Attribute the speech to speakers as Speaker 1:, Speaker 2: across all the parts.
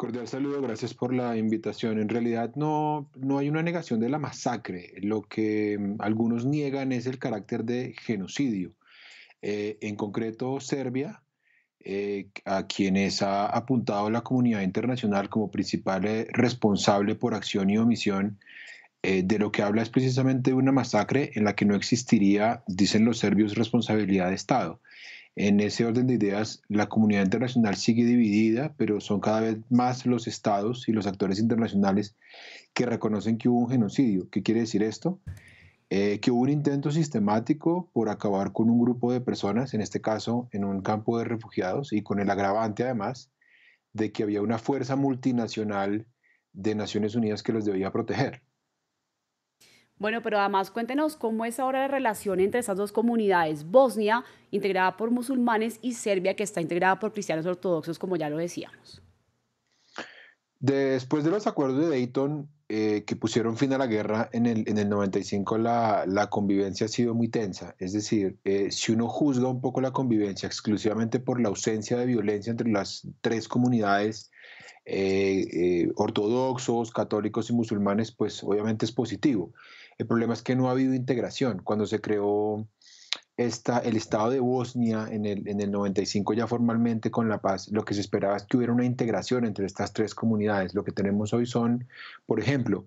Speaker 1: Cordial saludo, gracias por la invitación. En realidad no, no hay una negación de la masacre. Lo que mm, algunos niegan es el carácter de genocidio. Eh, en concreto, Serbia, eh, a quienes ha apuntado la comunidad internacional como principal eh, responsable por acción y omisión eh, de lo que habla es precisamente de una masacre en la que no existiría, dicen los serbios, responsabilidad de Estado. En ese orden de ideas, la comunidad internacional sigue dividida, pero son cada vez más los estados y los actores internacionales que reconocen que hubo un genocidio. ¿Qué quiere decir esto? Eh, que hubo un intento sistemático por acabar con un grupo de personas, en este caso en un campo de refugiados, y con el agravante además de que había una fuerza multinacional de Naciones Unidas que los debía proteger.
Speaker 2: Bueno, pero además cuéntenos cómo es ahora la relación entre esas dos comunidades, Bosnia, integrada por musulmanes, y Serbia, que está integrada por cristianos ortodoxos, como ya lo decíamos.
Speaker 1: Después de los acuerdos de Dayton, eh, que pusieron fin a la guerra en el, en el 95, la, convivencia ha sido muy tensa. Es decir, eh, si uno juzga un poco la convivencia exclusivamente por la ausencia de violencia entre las tres comunidades, eh, ortodoxos, católicos y musulmanes, pues obviamente es positivo. El problema es que no ha habido integración. Cuando se creó el Estado de Bosnia en el, 95 ya formalmente con la paz, lo que se esperaba es que hubiera una integración entre estas tres comunidades. Lo que tenemos hoy son, por ejemplo,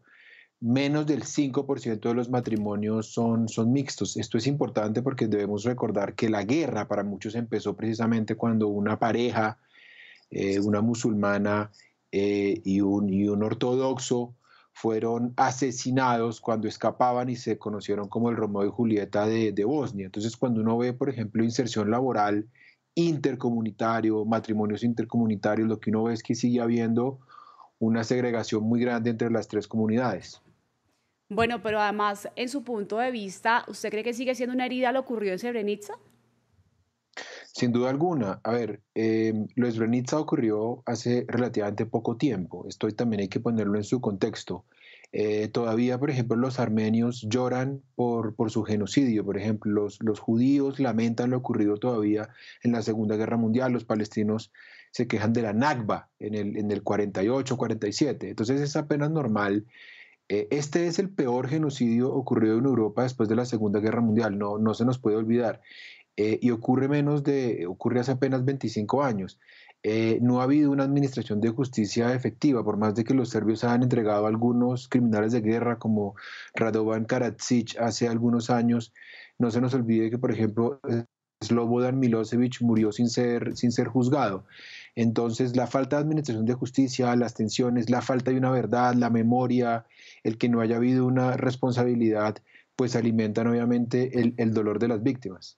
Speaker 1: menos del 5% de los matrimonios son, son mixtos. Esto es importante porque debemos recordar que la guerra para muchos empezó precisamente cuando una pareja, eh, una musulmana eh, y, un, ortodoxo, fueron asesinados cuando escapaban y se conocieron como el Romo y Julieta de, Bosnia. Entonces, cuando uno ve, por ejemplo, inserción laboral intercomunitario, matrimonios intercomunitarios, lo que uno ve es que sigue habiendo una segregación muy grande entre las tres comunidades.
Speaker 2: Bueno, pero además, en su punto de vista, ¿usted cree que sigue siendo una herida lo ocurrido en Srebrenica?
Speaker 1: Sin duda alguna, a ver, em, lo de ocurrió hace relativamente poco tiempo, esto también hay que ponerlo en su contexto. Eh, todavía, por ejemplo, los armenios lloran por, por su genocidio, por ejemplo, los, judíos lamentan lo ocurrido todavía en la Segunda Guerra Mundial, los palestinos se quejan de la Nakba en el, en el 48, 47, entonces es apenas normal. Eh, este es el peor genocidio ocurrido en Europa después de la Segunda Guerra Mundial, no, no se nos puede olvidar. Eh, y ocurre menos de, eh, ocurre hace apenas 25 años. Eh, no ha habido una administración de justicia efectiva, por más de que los serbios hayan entregado a algunos criminales de guerra como Radovan Karadzic hace algunos años. No se nos olvide que, por ejemplo, Slobodan Milosevic murió sin ser, sin ser juzgado. Entonces, la falta de administración de justicia, las tensiones, la falta de una verdad, la memoria, el que no haya habido una responsabilidad, pues alimentan obviamente el dolor de las víctimas.